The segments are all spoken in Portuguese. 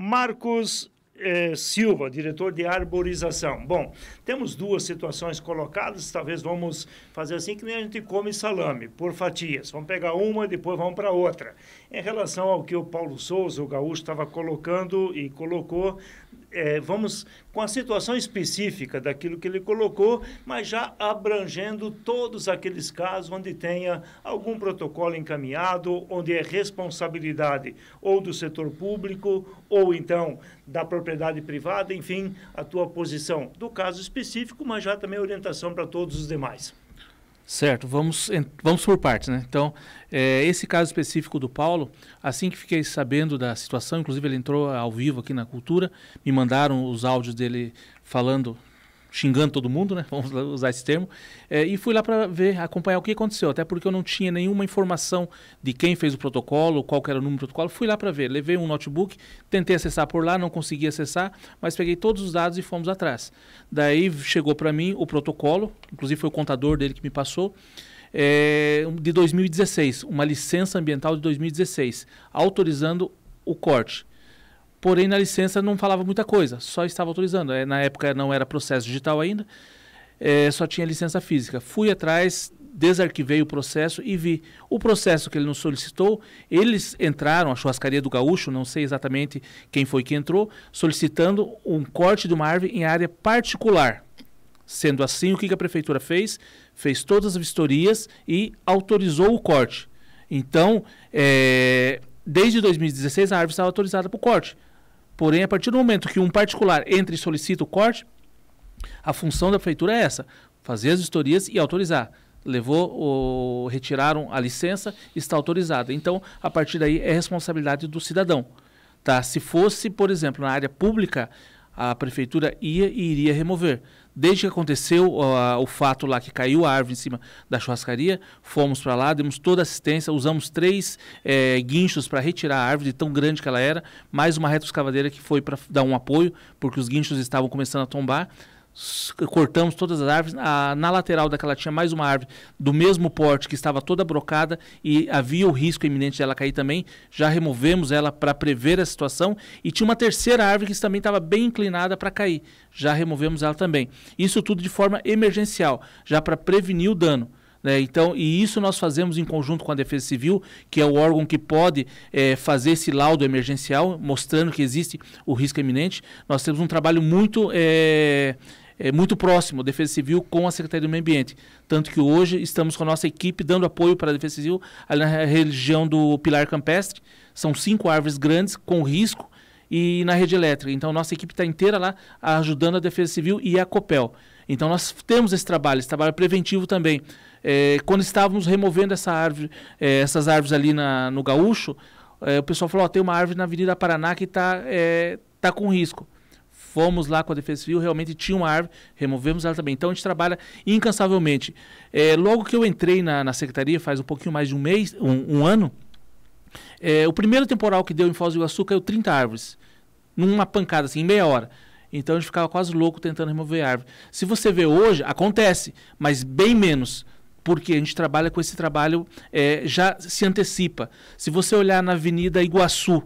Marcos eh, Silva, diretor de arborização. Bom, temos duas situações colocadas, talvez vamos fazer assim que nem a gente come salame, por fatias. Vamos pegar uma, e depois vamos para outra. Em relação ao que o Paulo Souza, o gaúcho, estava colocando e colocou é, vamos, com a situação específica daquilo que ele colocou, mas já abrangendo todos aqueles casos onde tenha algum protocolo encaminhado, onde é responsabilidade ou do setor público ou então da propriedade privada, enfim, a tua posição do caso específico, mas já também orientação para todos os demais. Certo, vamos, vamos por partes, né? Então, é, esse caso específico do Paulo, assim que fiquei sabendo da situação, inclusive ele entrou ao vivo aqui na Cultura, me mandaram os áudios dele falando xingando todo mundo, né? Vamos usar esse termo. É, e fui lá para ver, acompanhar o que aconteceu, até porque eu não tinha nenhuma informação de quem fez o protocolo, qual era o número do protocolo. Fui lá para ver, levei um notebook, tentei acessar por lá, não consegui acessar, mas peguei todos os dados e fomos atrás. Daí chegou para mim o protocolo, inclusive foi o contador dele que me passou. É, de 2016, uma licença ambiental de 2016, autorizando o corte. Porém, na licença não falava muita coisa, só estava autorizando. É, na época não era processo digital ainda, é, só tinha licença física. Fui atrás, desarquivei o processo e vi o processo que ele nos solicitou. Eles entraram, a churrascaria do Gaúcho, não sei exatamente quem foi que entrou, solicitando um corte de uma árvore em área particular. Sendo assim, o que a prefeitura fez? Fez todas as vistorias e autorizou o corte. Então, é, desde 2016, a árvore estava autorizada para o corte. Porém, a partir do momento que um particular entre e solicita o corte, a função da prefeitura é essa: fazer as vistorias e autorizar. Levou, retiraram a licença, está autorizada. Então, a partir daí é responsabilidade do cidadão. Tá? Se fosse, por exemplo, na área pública, a prefeitura ia e iria remover. Desde que aconteceu uh, o fato lá que caiu a árvore em cima da churrascaria, fomos para lá, demos toda a assistência, usamos três é, guinchos para retirar a árvore, tão grande que ela era, mais uma retroescavadeira que foi para dar um apoio, porque os guinchos estavam começando a tombar cortamos todas as árvores. Na, ah, na, lateral daquela tinha mais uma árvore do mesmo porte que estava toda brocada e havia o risco iminente dela cair também. Já removemos ela para prever a situação. E tinha uma terceira árvore que também estava bem inclinada para cair. Já removemos ela também. Isso tudo de forma emergencial, já para prevenir o dano. Né? Então, e isso nós fazemos em conjunto com a Defesa Civil, que é o órgão que pode é, fazer esse laudo emergencial, mostrando que existe o risco iminente. Nós temos um trabalho muito é, é, muito próximo, Defesa Civil com a Secretaria do Meio Ambiente. Tanto que hoje estamos com a nossa equipe dando apoio para a Defesa Civil ali na região do Pilar Campestre. São cinco árvores grandes com risco e na rede elétrica. Então, nossa equipe está inteira lá ajudando a Defesa Civil e a COPEL. Então, nós temos esse trabalho, esse trabalho preventivo também. É, quando estávamos removendo essa árvore, é, essas árvores ali na, no Gaúcho, é, o pessoal falou: tem uma árvore na Avenida Paraná que está é, tá com risco. Fomos lá com a Defesa Civil, realmente tinha uma árvore, removemos ela também. Então a gente trabalha incansavelmente. É, logo que eu entrei na, na, secretaria, faz um pouquinho mais de um mês, um, um ano, é, o primeiro temporal que deu em Foz do Iguaçu caiu 30 árvores, numa pancada, assim, em meia hora. Então a gente ficava quase louco tentando remover a árvore. Se você vê hoje, acontece, mas bem menos porque a gente trabalha com esse trabalho, é, já se antecipa. Se você olhar na Avenida Iguaçu,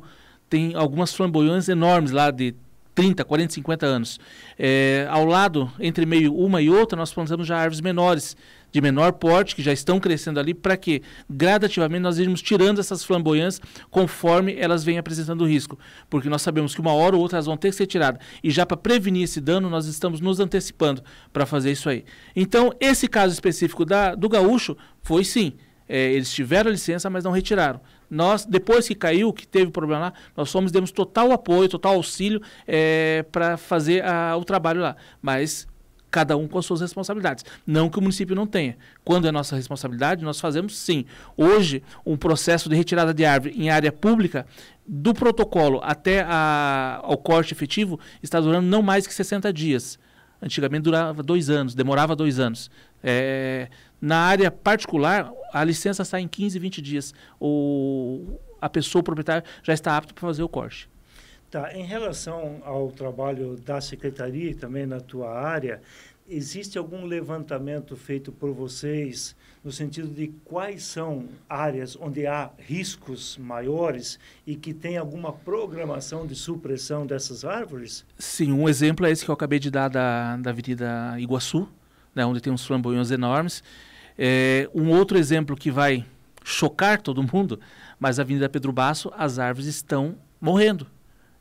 tem algumas flamboyantes enormes lá de 30, 40, 50 anos. É, ao lado, entre meio uma e outra, nós plantamos já árvores menores, de menor porte, que já estão crescendo ali, para que gradativamente nós irmos tirando essas flamboyantes conforme elas vêm apresentando risco. Porque nós sabemos que uma hora ou outra elas vão ter que ser tiradas. E já para prevenir esse dano, nós estamos nos antecipando para fazer isso aí. Então, esse caso específico da, do gaúcho foi sim. É, eles tiveram a licença, mas não retiraram. Nós, depois que caiu, que teve problema lá, nós fomos, demos total apoio, total auxílio é, para fazer a, o trabalho lá. Mas cada um com as suas responsabilidades. Não que o município não tenha. Quando é nossa responsabilidade, nós fazemos sim. Hoje, um processo de retirada de árvore em área pública, do protocolo até a, ao corte efetivo, está durando não mais que 60 dias. Antigamente durava dois anos, demorava dois anos. É, na área particular, a licença sai em 15, 20 dias. o a pessoa, o proprietário, já está apto para fazer o corte. Tá. Em relação ao trabalho da secretaria e também na tua área, existe algum levantamento feito por vocês no sentido de quais são áreas onde há riscos maiores e que tem alguma programação de supressão dessas árvores? Sim, um exemplo é esse que eu acabei de dar da, da Avenida Iguaçu, né, onde tem uns flamboyões enormes. É, um outro exemplo que vai chocar todo mundo, mas a Avenida Pedro Basso, as árvores estão morrendo.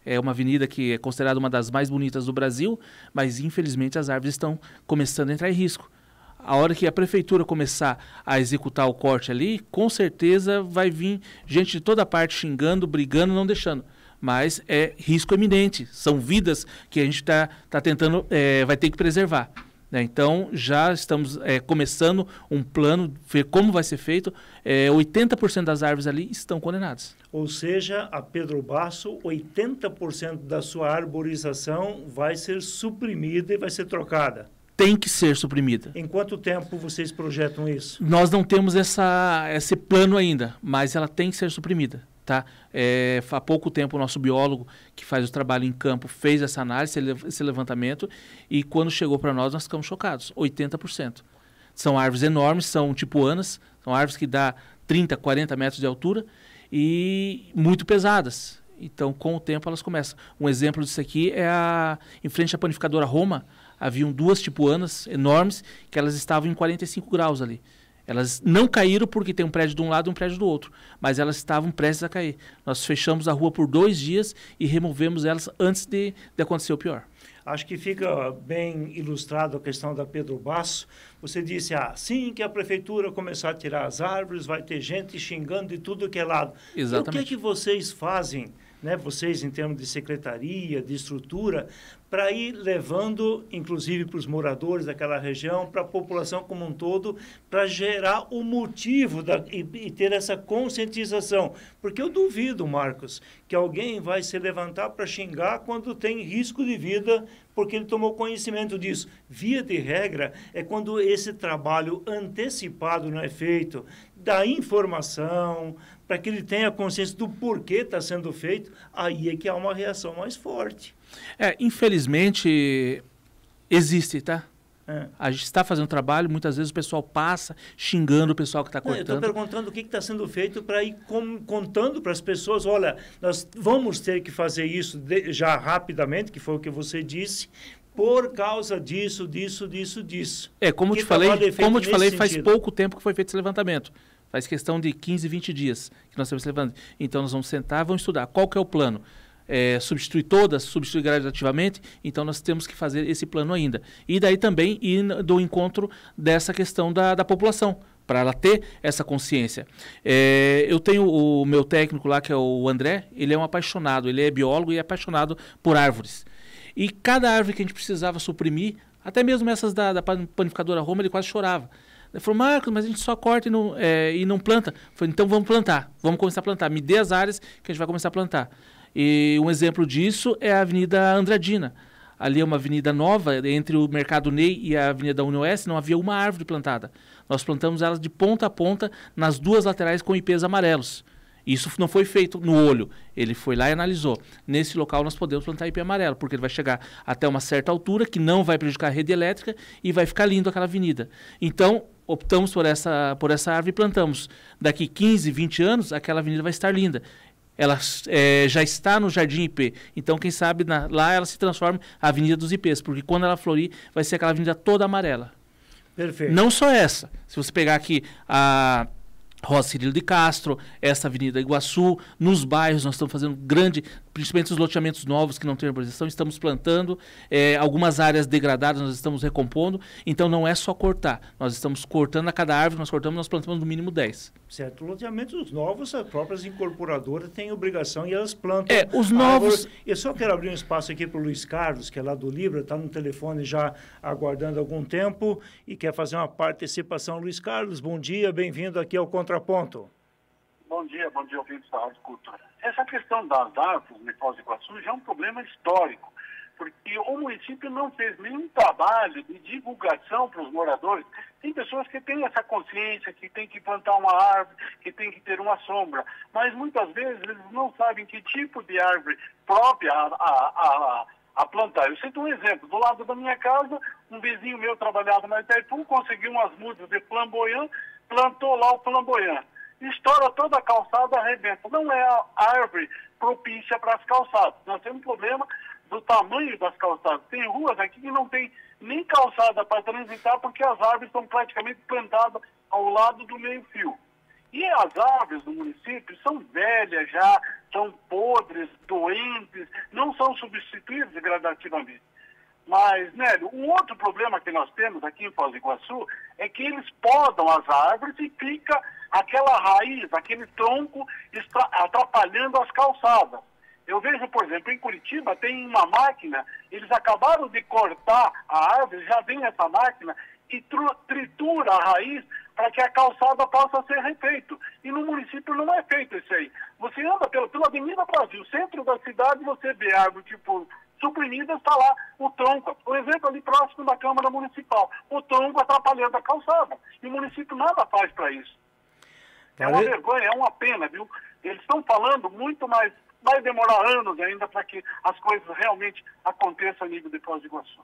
É uma avenida que é considerada uma das mais bonitas do Brasil, mas infelizmente as árvores estão começando a entrar em risco. A hora que a prefeitura começar a executar o corte ali, com certeza vai vir gente de toda parte xingando, brigando, não deixando. Mas é risco iminente, são vidas que a gente está tá tentando, é, vai ter que preservar. Né? Então, já estamos é, começando um plano, ver como vai ser feito. É, eh, 80% das árvores ali estão condenadas. Ou seja, a Pedro Basso, 80% da sua arborização vai ser suprimida e vai ser trocada tem que ser suprimida. Em quanto tempo vocês projetam isso? Nós não temos essa, esse plano ainda, mas ela tem que ser suprimida. Tá? É, há pouco tempo o nosso biólogo que faz o trabalho em campo fez essa análise, esse levantamento, e quando chegou para nós, nós ficamos chocados, 80%. São árvores enormes, são tipo anas, são árvores que dá 30, 40 metros de altura e muito pesadas. Então, com o tempo, elas começam. Um exemplo disso aqui é a, em frente à panificadora Roma, haviam duas tipuanas enormes que elas estavam em 45 graus ali. Elas não caíram porque tem um prédio de um lado e um prédio do outro, mas elas estavam prestes a cair. Nós fechamos a rua por dois dias e removemos elas antes de, de acontecer o pior. Acho que fica bem ilustrado a questão da Pedro Basso. Você disse, assim que a prefeitura começar a tirar as árvores, vai ter gente xingando de tudo que é lado. Exatamente. E o que, é que vocês fazem? né, vocês em termos de secretaria, de estrutura, para ir levando, inclusive para os moradores daquela região, para a população como um todo, para gerar o motivo da, e, e, ter essa conscientização. Porque eu duvido, Marcos, que alguém vai se levantar para xingar quando tem risco de vida, porque ele tomou conhecimento disso. Via de regra, é quando esse trabalho antecipado não é feito, da informação, para que ele tenha consciência do porquê está sendo feito, aí é que há uma reação mais forte. É, infelizmente, existe, tá? É. A gente está fazendo trabalho, muitas vezes o pessoal passa xingando o pessoal que está cortando. Não, eu estou perguntando o que está sendo feito para ir com, contando para as pessoas, olha, nós vamos ter que fazer isso de, já rapidamente, que foi o que você disse, por causa disso, disso, disso, disso. É, como eu te falei, como te falei, faz pouco tempo que foi feito esse levantamento. Faz questão de 15, 20 dias que nós estamos levando. Então nós vamos sentar, vamos estudar. Qual que é o plano? É, substituir todas, substituir gradativamente, então nós temos que fazer esse plano ainda. E daí também ir do encontro dessa questão da, da população, para ela ter essa consciência. É, eu tenho o meu técnico lá, que é o André, ele é um apaixonado, ele é biólogo e é apaixonado por árvores. E cada árvore que a gente precisava suprimir, até mesmo essas da, da panificadora Roma, ele quase chorava. Ele falou, Marcos, mas a gente só corta e não, é, e não planta. Eu falei, então vamos plantar, vamos começar a plantar. Me dê as áreas que a gente vai começar a plantar. E um exemplo disso é a Avenida Andradina. Ali é uma avenida nova, entre o Mercado Ney e a Avenida da União Oeste, não havia uma árvore plantada. Nós plantamos elas de ponta a ponta nas duas laterais com IPs amarelos. Isso não foi feito no olho. Ele foi lá e analisou. Nesse local nós podemos plantar IP amarelo, porque ele vai chegar até uma certa altura que não vai prejudicar a rede elétrica e vai ficar lindo aquela avenida. Então, optamos por essa, por essa árvore e plantamos. Daqui 15, 20 anos, aquela avenida vai estar linda. Ela é, já está no Jardim IP. Então, quem sabe na, lá ela se transforma a Avenida dos IPs, porque quando ela florir, vai ser aquela avenida toda amarela. Perfeito. Não só essa. Se você pegar aqui a. Rosa Cirilo de Castro, essa Avenida Iguaçu, nos bairros nós estamos fazendo grande principalmente os loteamentos novos que não têm urbanização, estamos plantando, é, algumas áreas degradadas nós estamos recompondo, então não é só cortar, nós estamos cortando a cada árvore, nós cortamos, nós plantamos no mínimo 10. Certo, loteamentos novos, as próprias incorporadoras têm obrigação e elas plantam. É, os novos... Eu só quero abrir um espaço aqui para o Luiz Carlos, que é lá do Libra, está no telefone já aguardando algum tempo e quer fazer uma participação. Luiz Carlos, bom dia, bem-vindo aqui ao Contraponto. Bom dia, bom dia, ouvintes da Rádio Cultura. Essa questão das árvores, no Foz do Iguaçu já é um problema histórico, porque o município não fez nenhum trabalho de divulgação para os moradores. Tem pessoas que têm essa consciência, que tem que plantar uma árvore, que tem que ter uma sombra, mas muitas vezes eles não sabem que tipo de árvore própria a, a, a a plantar. Eu cito um exemplo. Do lado da minha casa, um vizinho meu trabalhava na Itaipu, conseguiu umas mudas de flamboyant, plantou lá o flamboyant estoura toda a calçada, arrebenta. Não é a árvore propícia para as calçadas. Nós temos um problema do tamanho das calçadas. Tem ruas aqui que não tem nem calçada para transitar porque as árvores estão praticamente plantadas ao lado do meio-fio. E as árvores do município são velhas já, são podres, doentes, não são substituídas gradativamente. Mas, Nélio, um outro problema que nós temos aqui em Foz do Iguaçu é que eles podam as árvores e fica aquela raiz, aquele tronco está atrapalhando as calçadas. Eu vejo, por exemplo, em Curitiba tem uma máquina, eles acabaram de cortar a árvore, já vem essa máquina e tritura a raiz para que a calçada possa ser refeito. E no município não é feito isso aí. Você anda pela, pela Avenida Brasil, centro da cidade, você vê árvore tipo suprimida, está lá o tronco. Por exemplo, ali próximo da Câmara Municipal, o tronco atrapalhando a calçada. E o município nada faz para isso. É uma vergonha, é uma pena, viu? Eles estão falando muito, mas vai demorar anos ainda para que as coisas realmente aconteçam a nível de Foz do Iguaçu.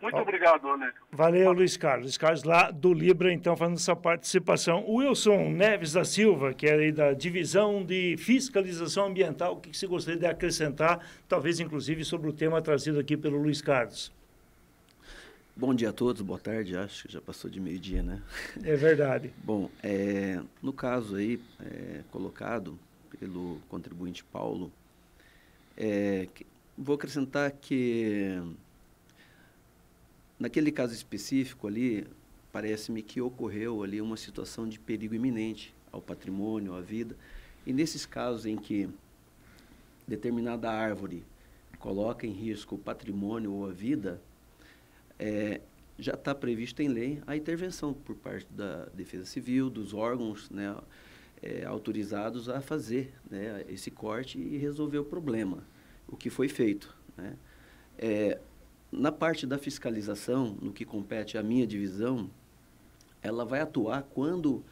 Muito Ó, obrigado, né? Valeu, Luiz Carlos. Luiz Carlos lá do Libra, então, fazendo essa participação. Wilson Neves da Silva, que é aí da divisão de fiscalização ambiental, o que, que você gostaria de acrescentar, talvez inclusive sobre o tema trazido aqui pelo Luiz Carlos? Bom dia a todos, boa tarde, acho que já passou de meio-dia, né? É verdade. Bom, é, no caso aí é, colocado pelo contribuinte Paulo, é, que, vou acrescentar que naquele caso específico ali, parece-me que ocorreu ali uma situação de perigo iminente ao patrimônio, à vida. E nesses casos em que determinada árvore coloca em risco o patrimônio ou a vida, é, já está prevista em lei a intervenção por parte da Defesa Civil, dos órgãos né, é, autorizados a fazer né, esse corte e resolver o problema, o que foi feito. Né? É, na parte da fiscalização, no que compete à minha divisão, ela vai atuar quando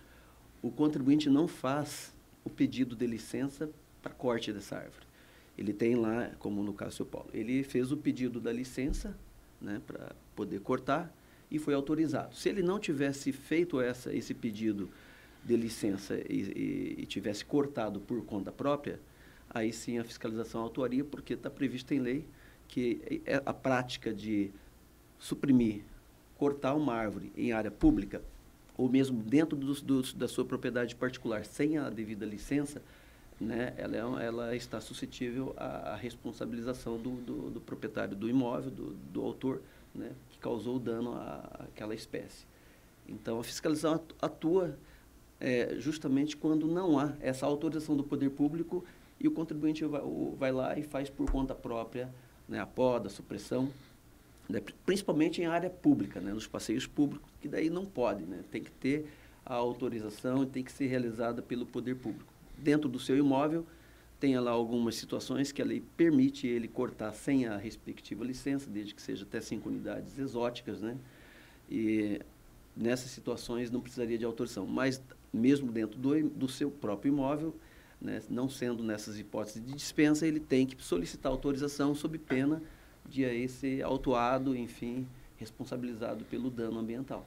o contribuinte não faz o pedido de licença para corte dessa árvore. Ele tem lá, como no caso do seu Paulo, ele fez o pedido da licença né, para poder cortar e foi autorizado. Se ele não tivesse feito essa, esse pedido de licença e, e, e tivesse cortado por conta própria, aí sim a fiscalização autoria, porque está previsto em lei que é a prática de suprimir, cortar uma árvore em área pública, ou mesmo dentro da sua propriedade particular, sem a devida licença, né, ela, é, ela está suscetível à, responsabilização do, do, do, proprietário do imóvel, do, do autor, né, que causou o dano à, àquela espécie. Então, a fiscalização atua é, justamente quando não há essa autorização do poder público e o contribuinte vai, o, vai lá e faz por conta própria né, a poda, a supressão, né, principalmente em área pública, né, nos passeios públicos, que daí não pode, né, tem que ter a autorização e tem que ser realizada pelo poder público dentro do seu imóvel, tenha lá algumas situações que a lei permite ele cortar sem a respectiva licença, desde que seja até cinco unidades exóticas, né? E nessas situações não precisaria de autorização. Mas mesmo dentro do, do seu próprio imóvel, né, não sendo nessas hipóteses de dispensa, ele tem que solicitar autorização sob pena de aí ser autuado, enfim, responsabilizado pelo dano ambiental.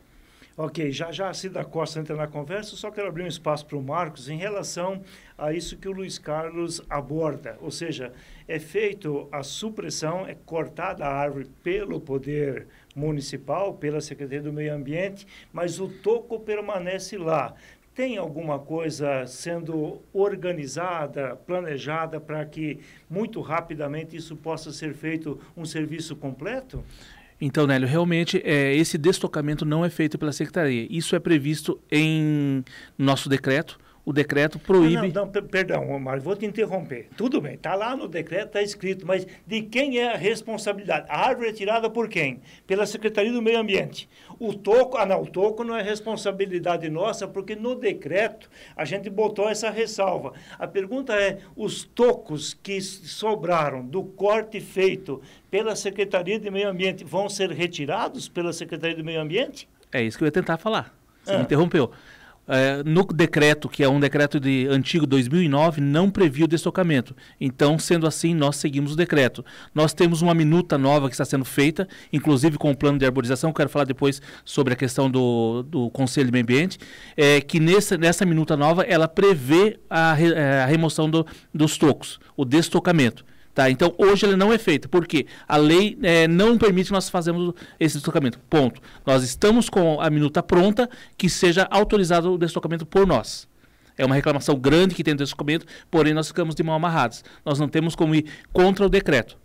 Ok, já já a Cida Costa entra na conversa, só quero abrir um espaço para o Marcos em relação a isso que o Luiz Carlos aborda, ou seja, é feito a supressão, é cortada a árvore pelo poder municipal, pela Secretaria do Meio Ambiente, mas o toco permanece lá. Tem alguma coisa sendo organizada, planejada para que muito rapidamente isso possa ser feito um serviço completo? Então, Nélio, realmente é, esse destocamento não é feito pela Secretaria. Isso é previsto em nosso decreto, o decreto proíbe. Ah, não, não, perdão, Omar, vou te interromper. Tudo bem, está lá no decreto, está escrito, mas de quem é a responsabilidade? A árvore é tirada por quem? Pela Secretaria do Meio Ambiente. O toco, ah, não, o toco não é responsabilidade nossa, porque no decreto a gente botou essa ressalva. A pergunta é: os tocos que sobraram do corte feito pela Secretaria de Meio Ambiente vão ser retirados pela Secretaria do Meio Ambiente? É isso que eu ia tentar falar. Você ah. me interrompeu é, no decreto, que é um decreto de antigo 2009, não previa o destocamento. Então, sendo assim, nós seguimos o decreto. Nós temos uma minuta nova que está sendo feita, inclusive com o plano de arborização, quero falar depois sobre a questão do, do Conselho de Meio Ambiente, é, que nessa, nessa minuta nova ela prevê a, re, é, a remoção do, dos tocos, o destocamento. Tá? Então, hoje ele não é feito. Por quê? A lei é, não permite que nós façamos esse deslocamento. Ponto. Nós estamos com a minuta pronta que seja autorizado o deslocamento por nós. É uma reclamação grande que tem desse documento, porém nós ficamos de mão amarradas. Nós não temos como ir contra o decreto.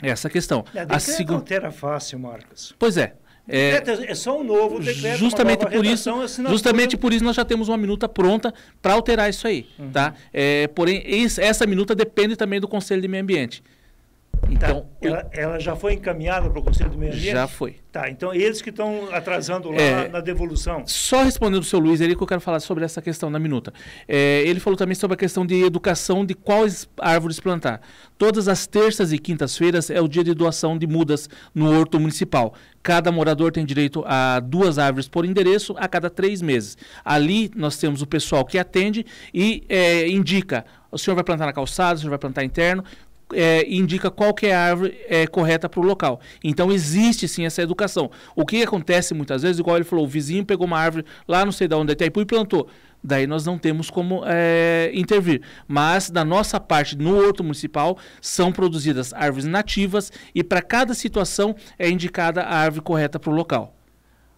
Essa é questão. É, a segunda altera fácil, Marcos. Pois é. É, é, é só um novo decreto. Justamente por redação, isso, é justamente por isso nós já temos uma minuta pronta para alterar isso aí, tá? uhum. tá? É, porém, essa minuta depende também do Conselho de Meio Ambiente. Tá. Então, tá. ela, ela, já foi encaminhada para o Conselho do Meio Ambiente? Já foi. Tá, então eles que estão atrasando lá é, na devolução. Só respondendo o seu Luiz ali que eu quero falar sobre essa questão na minuta. É, ele falou também sobre a questão de educação de quais árvores plantar. Todas as terças e quintas-feiras é o dia de doação de mudas no horto municipal. Cada morador tem direito a duas árvores por endereço a cada três meses. Ali nós temos o pessoal que atende e é, indica o senhor vai plantar na calçada, o senhor vai plantar interno é, indica qual que é a árvore é, correta para o local. Então existe sim essa educação. O que acontece muitas vezes, igual ele falou, o vizinho pegou uma árvore lá não sei de onde é Itaipu e plantou. Daí nós não temos como é, intervir. Mas da nossa parte, no horto municipal, são produzidas árvores nativas e para cada situação é indicada a árvore correta para o local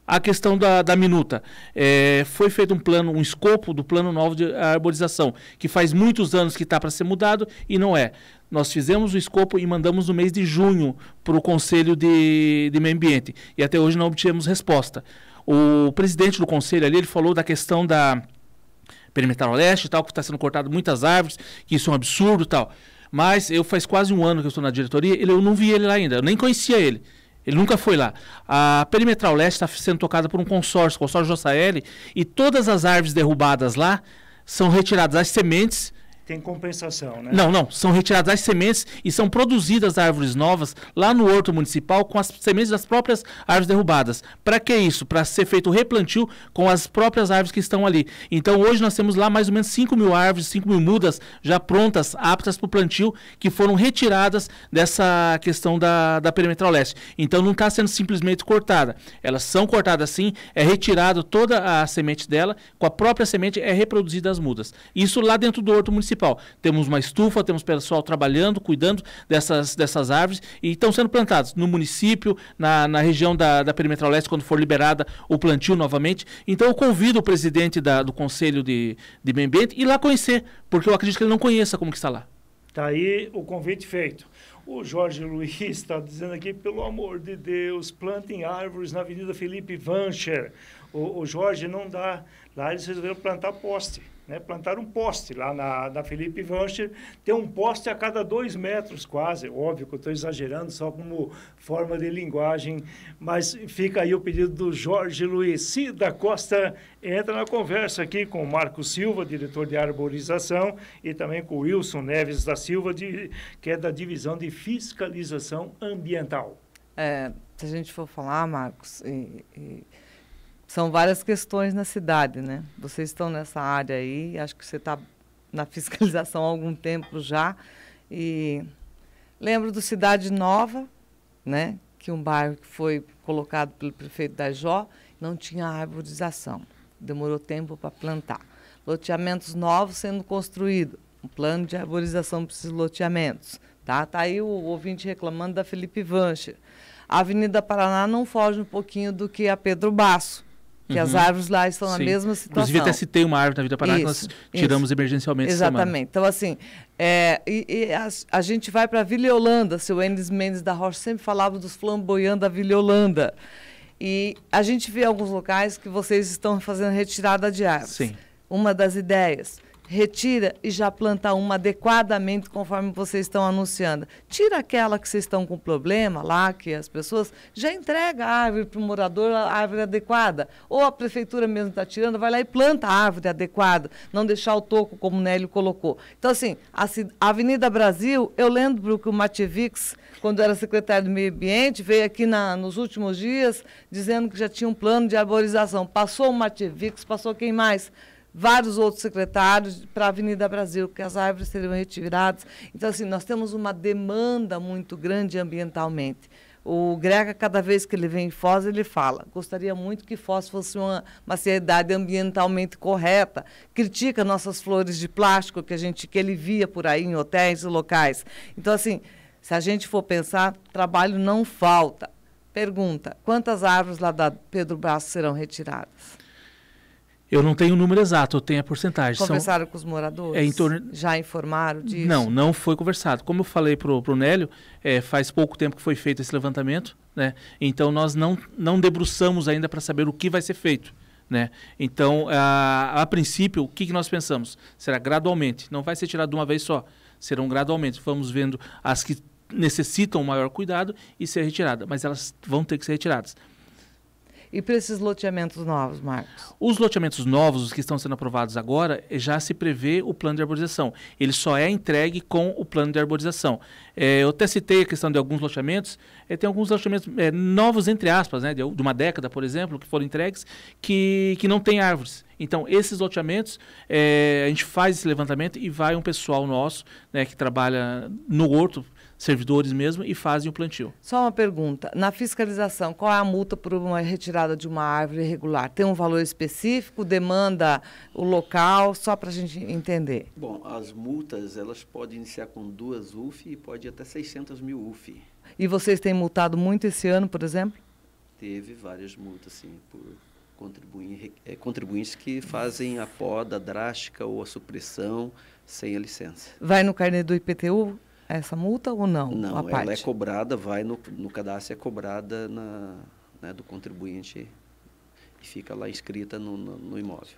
a questão da, da minuta. É, foi feito um plano, um escopo do plano novo de arborização, que faz muitos anos que está para ser mudado e não é. Nós fizemos o escopo e mandamos no mês de junho para o Conselho de, de Meio Ambiente. E até hoje não obtivemos resposta. O presidente do conselho ali ele falou da questão da perimetral oeste e tal, que está sendo cortado muitas árvores, que isso é um absurdo e tal. Mas eu faz quase um ano que eu estou na diretoria, ele, eu não vi ele lá ainda, eu nem conhecia ele. Ele nunca foi lá. A Perimetral Leste está sendo tocada por um consórcio, o consórcio Jossaeli, e todas as árvores derrubadas lá são retiradas, as sementes tem compensação, né? Não, não. São retiradas as sementes e são produzidas árvores novas lá no horto municipal com as sementes das próprias árvores derrubadas. Para que isso? Para ser feito o replantio com as próprias árvores que estão ali. Então hoje nós temos lá mais ou menos 5 mil árvores, 5 mil mudas já prontas, aptas para o plantio, que foram retiradas dessa questão da, da perimetral leste. Então não está sendo simplesmente cortada. Elas são cortadas sim, é retirada toda a semente dela, com a própria semente é reproduzida as mudas. Isso lá dentro do horto municipal temos uma estufa, temos pessoal trabalhando, cuidando dessas, dessas árvores e estão sendo plantados no município, na, na região da, da Perimetral Leste, quando for liberada o plantio novamente. Então eu convido o presidente da, do Conselho de, de Meio Ambiente ir lá conhecer, porque eu acredito que ele não conheça como que está lá. Está aí o convite feito. O Jorge Luiz está dizendo aqui, pelo amor de Deus, plantem árvores na Avenida Felipe Vancher o, o Jorge não dá. Lá eles resolveram plantar poste. Né, plantaram um poste lá na, na Felipe Vancher, tem um poste a cada dois metros quase, óbvio que eu estou exagerando só como forma de linguagem, mas fica aí o pedido do Jorge Luiz Cida da Costa, entra na conversa aqui com o Marco Silva, diretor de arborização, e também com o Wilson Neves da Silva, de, que é da divisão de fiscalização ambiental. É, se a gente for falar, Marcos, e, e são várias questões na cidade, né? Vocês estão nessa área aí, acho que você está na fiscalização há algum tempo já. E lembro do Cidade Nova, né? Que um bairro que foi colocado pelo prefeito da Jó não tinha arborização. Demorou tempo para plantar. Loteamentos novos sendo construídos. Um plano de arborização para esses loteamentos. Tá, tá aí o ouvinte reclamando da Felipe Vancher. A Avenida Paraná não foge um pouquinho do que a Pedro Basso que uhum. as árvores lá estão Sim. na mesma situação. Inclusive, até citei uma árvore na Vida Paraná que nós tiramos isso. emergencialmente Exatamente. Então, assim, é, e, e a, a, gente vai para a Vila Holanda. Seu Enes Mendes da Rocha sempre falava dos flamboyantes da Vila Holanda. E a gente vê alguns locais que vocês estão fazendo retirada de árvores. Sim. Uma das ideias retira e já planta uma adequadamente conforme vocês estão anunciando. Tira aquela que vocês estão com problema lá, que as pessoas já entrega a árvore para o morador, a árvore adequada. Ou a prefeitura mesmo está tirando, vai lá e planta a árvore adequada, não deixar o toco como o Nélio colocou. Então, assim, a Avenida Brasil, eu lembro que o Mativix quando era secretário do Meio Ambiente, veio aqui na, nos últimos dias dizendo que já tinha um plano de arborização. Passou o Mativix passou quem mais? vários outros secretários para a Avenida Brasil, porque as árvores seriam retiradas. Então, assim, nós temos uma demanda muito grande ambientalmente. O Greca, cada vez que ele vem em Foz, ele fala: gostaria muito que Foz fosse uma, uma cidade ambientalmente correta. Critica nossas flores de plástico que a gente que ele via por aí em hotéis e locais. Então, assim, se a gente for pensar, trabalho não falta. Pergunta: quantas árvores lá da Pedro Braço serão retiradas? Eu não tenho o número exato, eu tenho a porcentagem. Conversaram São, com os moradores? É, em torno... Já informaram disso? Não, não foi conversado. Como eu falei para o Nélio, é, faz pouco tempo que foi feito esse levantamento, né? então nós não, não debruçamos ainda para saber o que vai ser feito. Né? Então, a, a princípio, o que, que nós pensamos? Será gradualmente, não vai ser tirado de uma vez só, serão gradualmente. Vamos vendo as que necessitam maior cuidado e ser retirada, mas elas vão ter que ser retiradas. E para esses loteamentos novos, Marcos? Os loteamentos novos, os que estão sendo aprovados agora, já se prevê o plano de arborização. Ele só é entregue com o plano de arborização. É, eu até citei a questão de alguns loteamentos. É, tem alguns loteamentos é, novos, entre aspas, né, de, de uma década, por exemplo, que foram entregues, que, que não tem árvores. Então, esses loteamentos, é, a gente faz esse levantamento e vai um pessoal nosso né, que trabalha no horto, servidores mesmo, e fazem o plantio. Só uma pergunta. Na fiscalização, qual é a multa por uma retirada de uma árvore irregular? Tem um valor específico? Demanda o local? Só para a gente entender. Bom, as multas, elas podem iniciar com duas UF e pode ir até 600 mil UF. E vocês têm multado muito esse ano, por exemplo? Teve várias multas, sim, por é, contribuintes que fazem a poda drástica ou a supressão sem a licença. Vai no carnê do IPTU essa multa ou não? Não, ela é parte? é cobrada, vai no, no cadastro, é cobrada na, né, do contribuinte e fica lá inscrita no, no, no imóvel.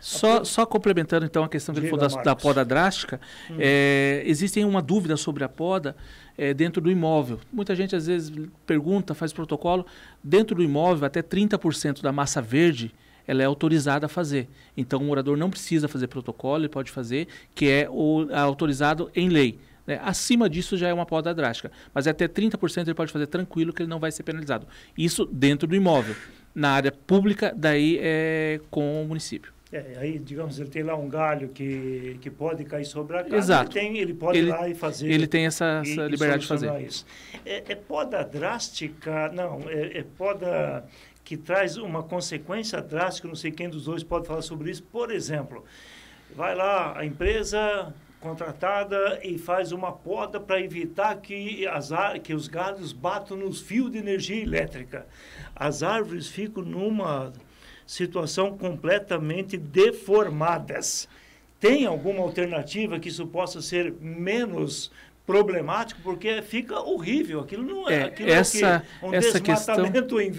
Só, só complementando então a questão que ele falou da, da, poda drástica, hum. é, existe uma dúvida sobre a poda é, dentro do imóvel. Muita gente às vezes pergunta, faz protocolo. Dentro do imóvel, até 30% da massa verde ela é autorizada a fazer. Então, o morador não precisa fazer protocolo, ele pode fazer, que é o, é autorizado em lei. Né? Acima disso já é uma poda drástica. Mas é até 30% ele pode fazer tranquilo que ele não vai ser penalizado. Isso dentro do imóvel. Na área pública, daí é com o município. É, aí, digamos, ele tem lá um galho que, que pode cair sobre a casa. Exato. Ele, tem, ele pode ele, ir lá e fazer. Ele tem essa, essa e, liberdade e de fazer. Isso. É, é, poda drástica? Não, é, é poda. Hum que traz uma consequência drástica, não sei quem dos dois pode falar sobre isso. Por exemplo, vai lá a empresa contratada e faz uma poda para evitar que, as que os galhos batam nos fios de energia elétrica. As árvores ficam numa situação completamente deformadas. Tem alguma alternativa que isso possa ser menos problemático? Porque fica horrível. Aquilo não é, é aquilo é essa, que um essa desmatamento questão... em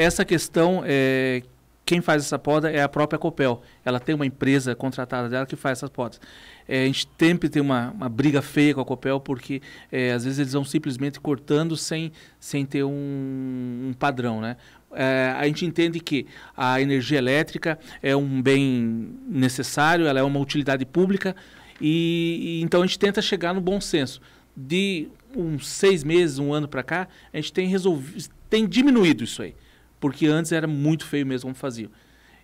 essa questão, é, quem faz essa poda é a própria Copel. Ela tem uma empresa contratada dela que faz essas podas. É, a gente sempre tem uma, uma, briga feia com a Copel, porque é, às vezes eles vão simplesmente cortando sem, sem ter um, um padrão, né? É, a gente entende que a energia elétrica é um bem necessário, ela é uma utilidade pública, e, e então a gente tenta chegar no bom senso. De uns seis meses, um ano para cá, a gente tem, resolvido, tem diminuído isso aí. Porque antes era muito feio mesmo como faziam.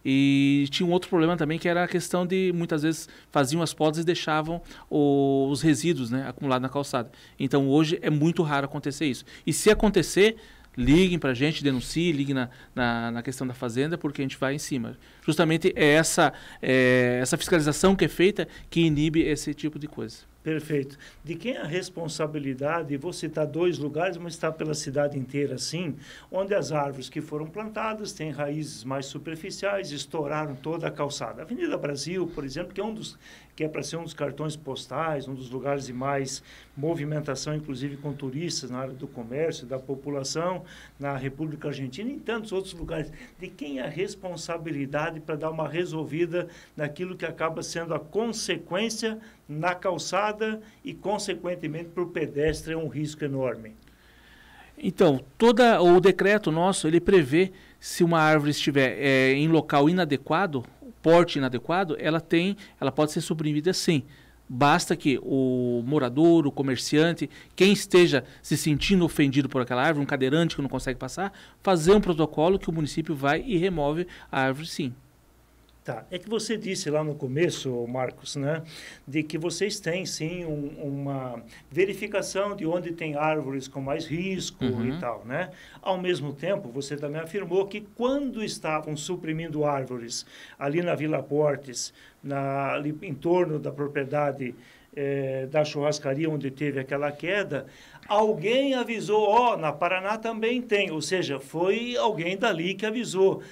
E tinha um outro problema também, que era a questão de muitas vezes faziam as podas e deixavam os resíduos né, acumulados na calçada. Então hoje é muito raro acontecer isso. E se acontecer, liguem para a gente, denuncie, liguem na, na, na, questão da fazenda, porque a gente vai em cima. Justamente é essa, é, essa fiscalização que é feita que inibe esse tipo de coisa. Perfeito. De quem é a responsabilidade, e vou citar dois lugares, mas está pela cidade inteira assim, onde as árvores que foram plantadas têm raízes mais superficiais, estouraram toda a calçada. A Avenida Brasil, por exemplo, que é um dos que é para ser um dos cartões postais, um dos lugares de mais movimentação, inclusive com turistas na área do comércio, da população, na República Argentina e em tantos outros lugares. De quem é a responsabilidade para dar uma resolvida naquilo que acaba sendo a consequência na calçada e, consequentemente, para o pedestre é um risco enorme. Então, toda o decreto nosso ele prevê se uma árvore estiver é, em local inadequado, porte inadequado, ela tem, ela pode ser suprimida sim. Basta que o morador, o comerciante, quem esteja se sentindo ofendido por aquela árvore, um cadeirante que não consegue passar, fazer um protocolo que o município vai e remove a árvore sim. Tá. É que você disse lá no começo, Marcos, né, de que vocês têm sim um, uma verificação de onde tem árvores com mais risco uhum. e tal, né? Ao mesmo tempo, você também afirmou que quando estavam suprimindo árvores ali na Vila Portes, na, ali em torno da propriedade é, da churrascaria onde teve aquela queda, alguém avisou, ó, oh, na Paraná também tem, ou seja, foi alguém dali que avisou.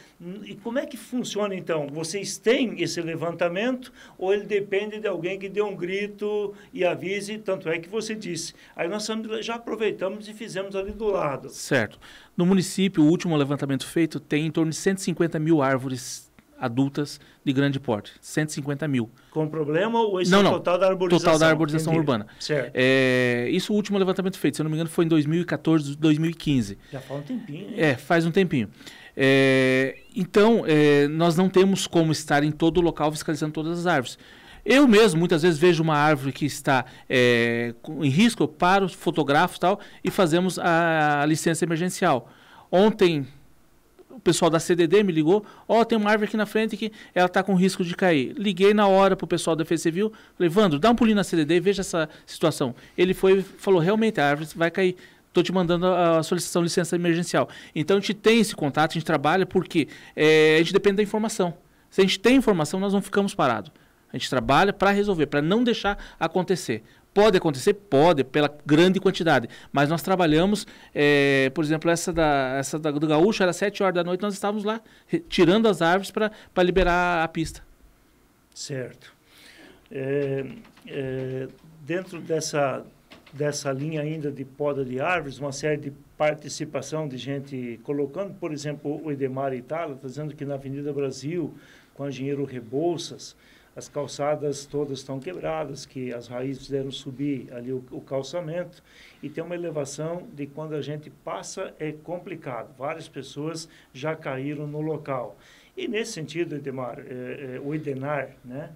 E como é que funciona então? Vocês têm esse levantamento ou ele depende de alguém que dê um grito e avise, tanto é que você disse. Aí nós já aproveitamos e fizemos ali do lado. Certo. No município, o último levantamento feito tem em torno de 150 mil árvores adultas de grande porte, 150 mil. Com problema ou esse não, é não, total da arborização? Total da arborização Entendi. urbana. Certo. É, isso o último levantamento feito, se eu não me engano, foi em 2014, 2015. Já faz um tempinho. Hein? É, faz um tempinho. É, então, é, nós não temos como estar em todo o local fiscalizando todas as árvores. Eu mesmo, muitas vezes, vejo uma árvore que está é, em risco, eu paro, fotografo e tal, e fazemos a licença emergencial. Ontem, o pessoal da CDD me ligou, ó, oh, tem uma árvore aqui na frente que ela está com risco de cair. Liguei na hora para o pessoal da Defesa Civil, falei, Vandro, dá um pulinho na CDD e veja essa situação. Ele foi falou, realmente, a árvore vai cair. Estou te mandando a solicitação de licença emergencial. Então, a gente tem esse contato, a gente trabalha, porque é, a gente depende da informação. Se a gente tem informação, nós não ficamos parados. A gente trabalha para resolver, para não deixar acontecer. Pode acontecer? Pode, pela grande quantidade. Mas nós trabalhamos, é, por exemplo, essa, da, essa da, do Gaúcho, era 7 horas da noite, nós estávamos lá tirando as árvores para liberar a pista. Certo. É, é, dentro dessa, dessa linha ainda de poda de árvores, uma série de participação de gente colocando, por exemplo, o Edemar itala tá dizendo que na Avenida Brasil, com o engenheiro Rebouças, as calçadas todas estão quebradas, que as raízes fizeram subir ali o, o, calçamento e tem uma elevação de quando a gente passa é complicado. Várias pessoas já caíram no local. E nesse sentido, Edmar, é, é, o Edenar, né?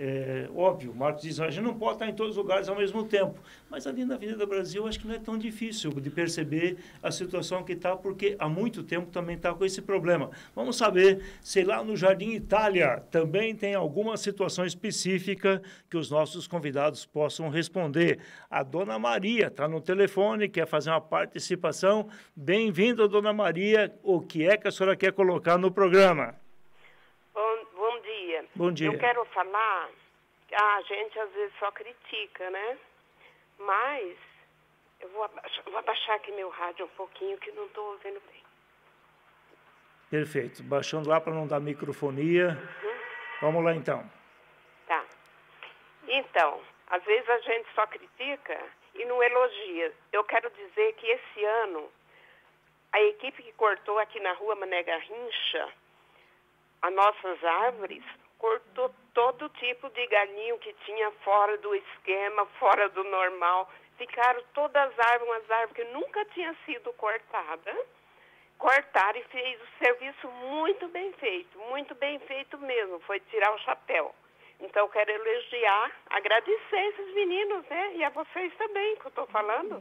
É, óbvio, Marcos diz, a gente não pode estar em todos os lugares ao mesmo tempo. Mas ali na Avenida Brasil, acho que não é tão difícil de perceber a situação que está, porque há muito tempo também está com esse problema. Vamos saber se lá no Jardim Itália também tem alguma situação específica que os nossos convidados possam responder. A Dona Maria está no telefone, quer fazer uma participação. Bem-vinda, Dona Maria. O que é que a senhora quer colocar no programa? Bom dia. Eu quero falar, a gente às vezes só critica, né? Mas eu vou abaixar, vou abaixar aqui meu rádio um pouquinho que não estou ouvindo bem. Perfeito. Baixando lá para não dar microfonia. Uhum. Vamos lá então. Tá. Então, às vezes a gente só critica e não elogia. Eu quero dizer que esse ano a equipe que cortou aqui na rua Mané Garrincha as nossas árvores cortou todo tipo de galinho que tinha fora do esquema, fora do normal. Ficaram todas as árvores, umas árvores que nunca tinha sido cortada. Cortaram e fez o serviço muito bem feito, muito bem feito mesmo, foi tirar o chapéu. Então eu quero elogiar, agradecer esses meninos, né? E a vocês também que eu estou falando,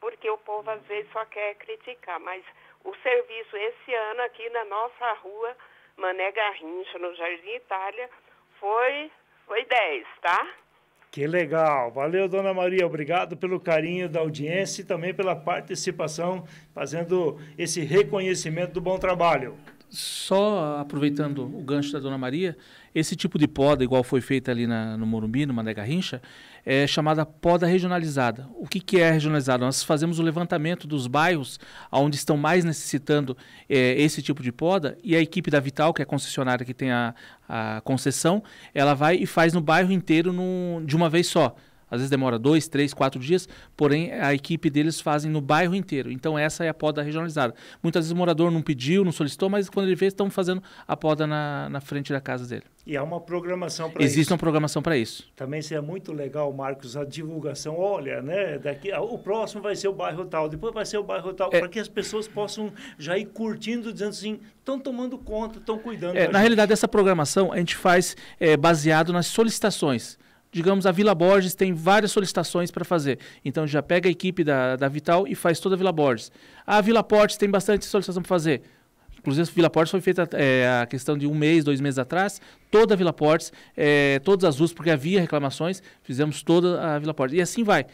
porque o povo às vezes só quer criticar, mas o serviço esse ano aqui na nossa rua Mané Garrincha, no Jardim Itália, foi, foi 10, tá? Que legal. Valeu, dona Maria. Obrigado pelo carinho da audiência e também pela participação, fazendo esse reconhecimento do bom trabalho. Só aproveitando o gancho da dona Maria, esse tipo de poda, igual foi feita ali na, no Morumbi, no Mané Garrincha, é, chamada poda regionalizada. O que, que é regionalizada? Nós fazemos o levantamento dos bairros onde estão mais necessitando é, esse tipo de poda e a equipe da Vital, que é a concessionária que tem a, a concessão, ela vai e faz no bairro inteiro num, de uma vez só. Às vezes demora dois, três, quatro dias, porém a equipe deles fazem no bairro inteiro. Então essa é a poda regionalizada. Muitas vezes o morador não pediu, não solicitou, mas quando ele vê, estão fazendo a poda na, na frente da casa dele. E há uma programação para isso. Existe uma programação para isso. Também seria muito legal, Marcos, a divulgação. Olha, né? Daqui, ah, o próximo vai ser o bairro tal, depois vai ser o bairro tal, é, para que as pessoas possam já ir curtindo, dizendo assim, estão tomando conta, estão cuidando. É, na gente. realidade, essa programação a gente faz é, baseado nas solicitações digamos, a Vila Borges tem várias solicitações para fazer. Então já pega a equipe da, da Vital e faz toda a Vila Borges. A Vila Portes tem bastante solicitação para fazer. Inclusive, a Vila Portes foi feita é, a questão de um mês, dois meses atrás. Toda a Vila Portes, é, todas as ruas, porque havia reclamações, fizemos toda a Vila Portes. E assim vai.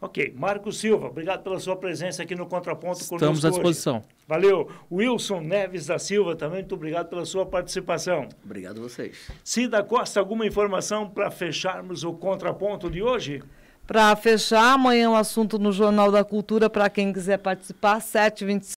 Ok. Marco Silva, obrigado pela sua presença aqui no Contraponto Estamos à disposição. Hoje. Valeu. Wilson Neves da Silva, também muito obrigado pela sua participação. Obrigado a vocês. Cida Costa, alguma informação para fecharmos o Contraponto de hoje? Para fechar, amanhã o é um assunto no Jornal da Cultura, para quem quiser participar, 7h25.